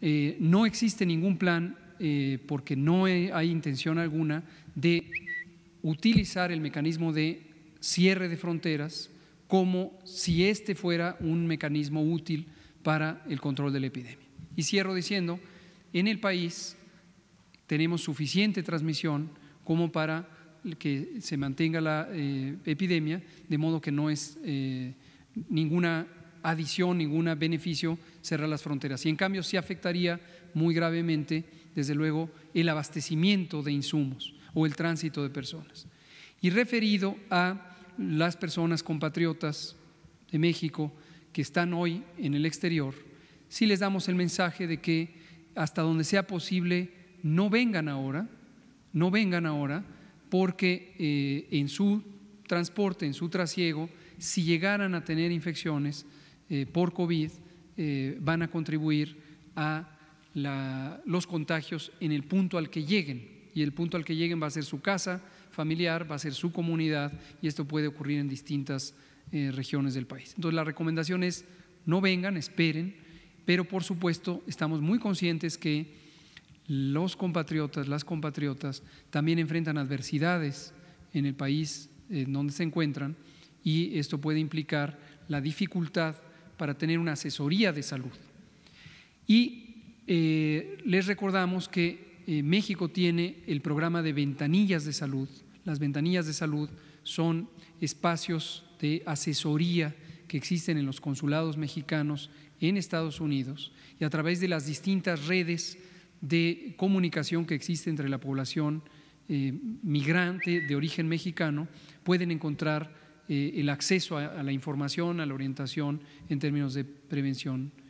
Eh, no existe ningún plan, eh, porque no hay intención alguna, de utilizar el mecanismo de cierre de fronteras como si este fuera un mecanismo útil para el control de la epidemia. Y cierro diciendo, en el país tenemos suficiente transmisión como para que se mantenga la eh, epidemia, de modo que no es ninguna adición, ningún beneficio cerrar las fronteras. Y en cambio sí afectaría muy gravemente, desde luego, el abastecimiento de insumos o el tránsito de personas. Y referido a las personas compatriotas de México que están hoy en el exterior, sí les damos el mensaje de que hasta donde sea posible no vengan ahora, no vengan ahora, porque eh, en su transporte, en su trasiego, si llegaran a tener infecciones, eh, por COVID eh, van a contribuir a los contagios en el punto al que lleguen. Y el punto al que lleguen va a ser su casa familiar, va a ser su comunidad y esto puede ocurrir en distintas eh, regiones del país. Entonces la recomendación es no vengan, esperen, pero por supuesto estamos muy conscientes que los compatriotas, las compatriotas también enfrentan adversidades en el país en donde se encuentran y esto puede implicar la dificultad para tener una asesoría de salud. Y eh, les recordamos que eh, México tiene el programa de ventanillas de salud. Las ventanillas de salud son espacios de asesoría que existen en los consulados mexicanos en Estados Unidos y a través de las distintas redes de comunicación que existe entre la población eh, migrante de origen mexicano pueden encontrar eh, el acceso a la información, a la orientación en términos de prevención